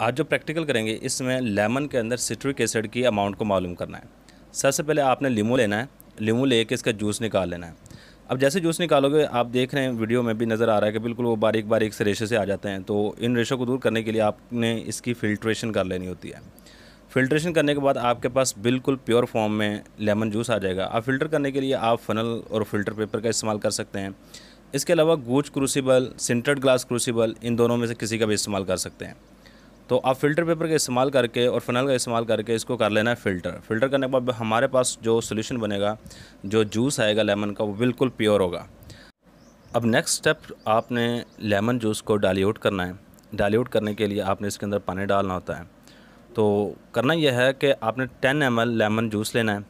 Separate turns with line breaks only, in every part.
आज जो प्रैक्टिकल करेंगे इसमें लेमन के अंदर सिट्रिक एसिड की अमाउंट को मालूम करना है सबसे पहले आपने लीमू लेना है लीमू ले के इसका जूस निकाल लेना है अब जैसे जूस निकालोगे आप देख रहे हैं वीडियो में भी नज़र आ रहा है कि बिल्कुल वो बारीक बारीक से रेशे से आ जाते हैं तो इन रेशों को दूर करने के लिए आपने इसकी फ़िल्ट्रेशन कर लेनी होती है फ़िल्ट्रेशन करने के बाद आपके पास बिल्कुल प्योर फॉर्म में लेमन जूस आ जाएगा आप फ़िल्टर करने के लिए आप फ़नल और फ़िल्टर पेपर का इस्तेमाल कर सकते हैं इसके अलावा Gooch crucible sintered glass crucible इन दोनों में से किसी का भी इस्तेमाल कर सकते हैं तो आप फ़िल्टर पेपर का इस्तेमाल करके और फ़िनल का इस्तेमाल करके इसको कर लेना है फ़िल्टर फ़िल्टर करने के बाद हमारे पास जो सोल्यूशन बनेगा जो जूस आएगा लेमन का वो बिल्कुल प्योर होगा अब नेक्स्ट स्टेप आपने लेमन जूस को डाइल्यूट करना है डाइल्यूट करने के लिए आपने इसके अंदर पानी डालना होता है तो करना यह है कि आपने 10 एम लेमन जूस लेना है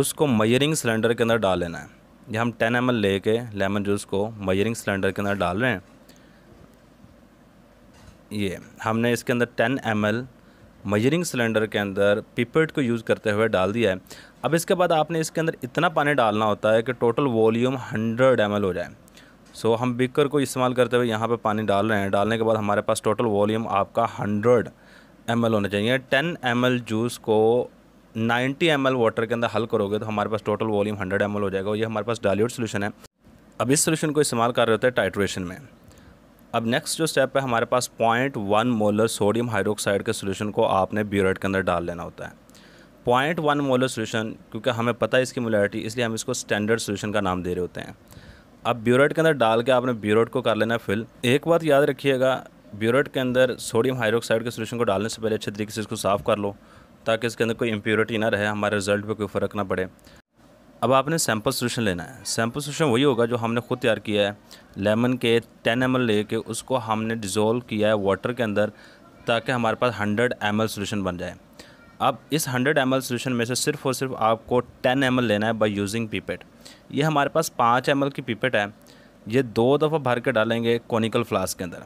उसको मयरिंग सिलेंडर के अंदर डाल लेना है या हम 10 एम ले के लेमन जूस को मयरिंग सिलेंडर के अंदर डाल रहे हैं ये हमने इसके अंदर 10 एम एल मजरिंग सिलेंडर के अंदर पिपेट को यूज़ करते हुए डाल दिया है अब इसके बाद आपने इसके अंदर इतना पानी डालना होता है कि टोटल वॉल्यूम 100 एम हो जाए सो हम बिकर को इस्तेमाल करते हुए यहाँ पे पानी डाल रहे हैं डालने के बाद हमारे पास टोटल वॉल्यूम आपका 100 एम होना चाहिए 10 एम जूस को 90 एम वाटर के अंदर हल करोगे तो हमारे पास टोटल वॉल्यूम 100 एम हो जाएगा और ये हमारे पास डाल्यूट सोल्यूशन है अब इस सोल्यूशन को इस्तेमाल कर रहे होते हैं टाइट्रेशन में अब नेक्स्ट जो स्टेप है हमारे पास point one molar sodium hydroxide के सोल्यूशन को आपने ब्यूरेट के अंदर डाल लेना होता है पॉइंट वन मोलर सोल्यूशन क्योंकि हमें पता है इसकी मोलरिटी इसलिए हम इसको स्टैंडर्ड सोल्यूशन का नाम दे रहे होते हैं अब ब्यूरेट के अंदर डाल के आपने ब्यूरेट को कर लेना फिल एक बात याद रखिएगा ब्यूरेट के अंदर सोडियम हाइड्रोक्साइड के सोल्यूशन को डालने से पहले अच्छे तरीके से इसको साफ़ कर लो ताकि इसके अंदर कोई इम्प्योरिटी ना रहे हमारे रिजल्ट पर कोई फ़र्क ना पड़े अब आपने सैम्पल सोल्यूशन लेना है सैम्पल सोल्यूशन वही होगा जो हमने खुद तैयार किया है लेमन के टेन एम एल उसको हमने डिज़ोल्व किया है वाटर के अंदर ताकि हमारे पास हंड्रेड एम एल बन जाए अब इस 100 एम एल सोल्यूशन में से सिर्फ और सिर्फ आपको 10 एम लेना है बाय यूजिंग पीपेट ये हमारे पास 5 एम की पीपेट है ये दो दफ़ा भर के डालेंगे कॉनिकल फ्लास्क के अंदर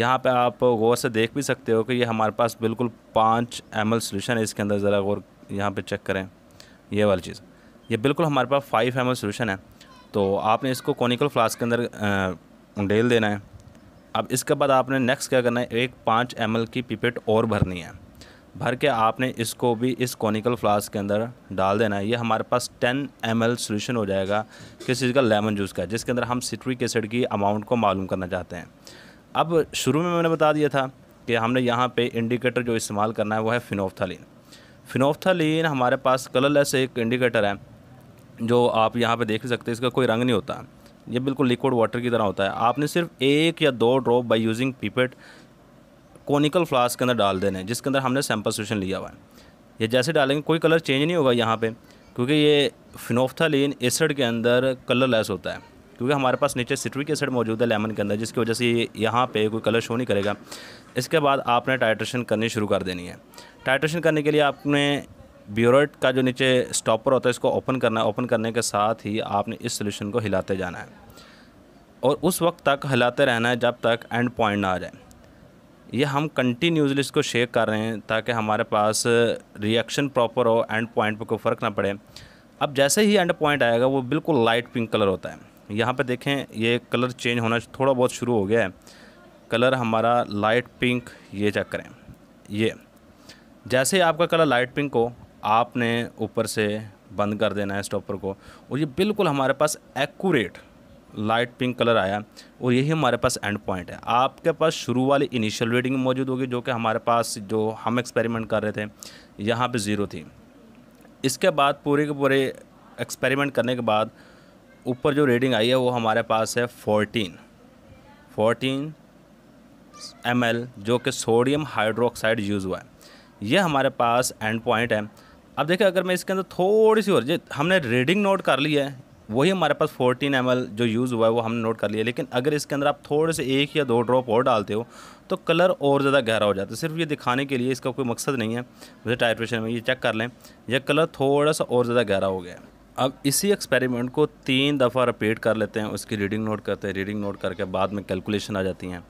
यहाँ पे आप गौर से देख भी सकते हो कि ये हमारे पास बिल्कुल पाँच एम एल सोल्यूशन है इसके अंदर ज़रा गौर यहाँ पे चेक करें ये वाली चीज़ ये बिल्कुल हमारे पास फाइव एम सोलूशन है तो आपने इसको कॉनिकल फ्लास्क के अंदर उंडेल देना है अब इसके बाद आपने नेक्स्ट क्या करना है एक पाँच एम की पिपेट और भरनी है भर के आपने इसको भी इस कॉनिकल फ्लास्क के अंदर डाल देना है ये हमारे पास 10 एम एल सोल्यूशन हो जाएगा किस चीज़ का लेमन जूस का जिसके अंदर हम सिट्रिक एसिड की अमाउंट को मालूम करना चाहते हैं अब शुरू में मैंने बता दिया था कि हमने यहाँ पे इंडिकेटर जो इस्तेमाल करना है वो है फिनोफ्थालीन फिनोफ्थालीन हमारे पास कलरलेस एक इंडिकेटर है जो आप यहाँ पे देख सकते हैं इसका कोई रंग नहीं होता ये बिल्कुल लिक्विड वाटर की तरह होता है आपने सिर्फ एक या दो drop by using pipette conical flask के अंदर डाल देने हैं जिसके अंदर हमने सैम्पल सोल्यूशन लिया हुआ है ये जैसे डालेंगे कोई कलर चेंज नहीं होगा यहाँ पर क्योंकि ये फिनोफ्थालीन एसड के अंदर कलर होता है क्योंकि हमारे पास नीचे सिट्रिक एसिड मौजूद है लेमन के अंदर जिसकी वजह से ये यहाँ पर कोई कलर शो नहीं करेगा इसके बाद आपने टाइट्रेशन करनी शुरू कर देनी है टाइट्रेशन करने के लिए आपने ब्यूरोट का जो नीचे स्टॉपर होता है इसको ओपन करना है ओपन करने के साथ ही आपने इस सोल्यूशन को हिलाते जाना है और उस वक्त तक हिलाते रहना है जब तक एंड पॉइंट ना आ जाए ये हम कंटिन्यूसली इसको शेक कर रहे हैं ताकि हमारे पास रिएक्शन प्रॉपर हो एंड पॉइंट पर कोई फ़र्क ना पड़े अब जैसे ही एंड पॉइंट आएगा वो बिल्कुल लाइट पिंक कलर होता है यहाँ पर देखें ये कलर चेंज होना थोड़ा बहुत शुरू हो गया है कलर हमारा लाइट पिंक ये चेक करें ये जैसे ही आपका कलर लाइट पिंक हो आपने ऊपर से बंद कर देना है स्टॉपर को और ये बिल्कुल हमारे पास एक्यूरेट लाइट पिंक कलर आया और यही हमारे पास एंड पॉइंट है आपके पास शुरू वाली इनिशियल रीडिंग मौजूद होगी जो कि हमारे पास जो हम एक्सपेरिमेंट कर रहे थे यहाँ पे ज़ीरो थी इसके बाद पूरे के पूरे एक्सपेरिमेंट करने के बाद ऊपर जो रीडिंग आई है वो हमारे पास है फोर्टीन फोर्टीन एम जो कि सोडियम हाइड्रोक्साइड यूज़ हुआ है ये हमारे पास एंड पॉइंट है अब देखें अगर मैं इसके अंदर थोड़ी सी और जो हमने रीडिंग नोट कर ली है वही हमारे पास 14 एम जो यूज़ हुआ है वो हमने नोट कर लिया लेकिन अगर इसके अंदर आप थोड़े से एक या दो ड्रॉप और डालते हो तो कलर और ज़्यादा गहरा हो जाता है सिर्फ ये दिखाने के लिए इसका कोई मकसद नहीं है मुझे टाइट्रेशन में ये चेक कर लें यह कलर थोड़ा सा और ज़्यादा गहरा हो गया है अब इसी एक्सपेरिमेंट को तीन दफ़ा रिपीट कर लेते हैं उसकी रीडिंग नोट करते हैं रीडिंग नोट करके बाद में कैलकुलेशन आ जाती हैं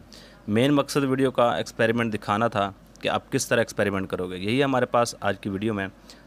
मेन मकसद वीडियो का एक्सपेरिमेंट दिखाना था कि आप किस तरह एक्सपेरिमेंट करोगे यही हमारे पास आज की वीडियो में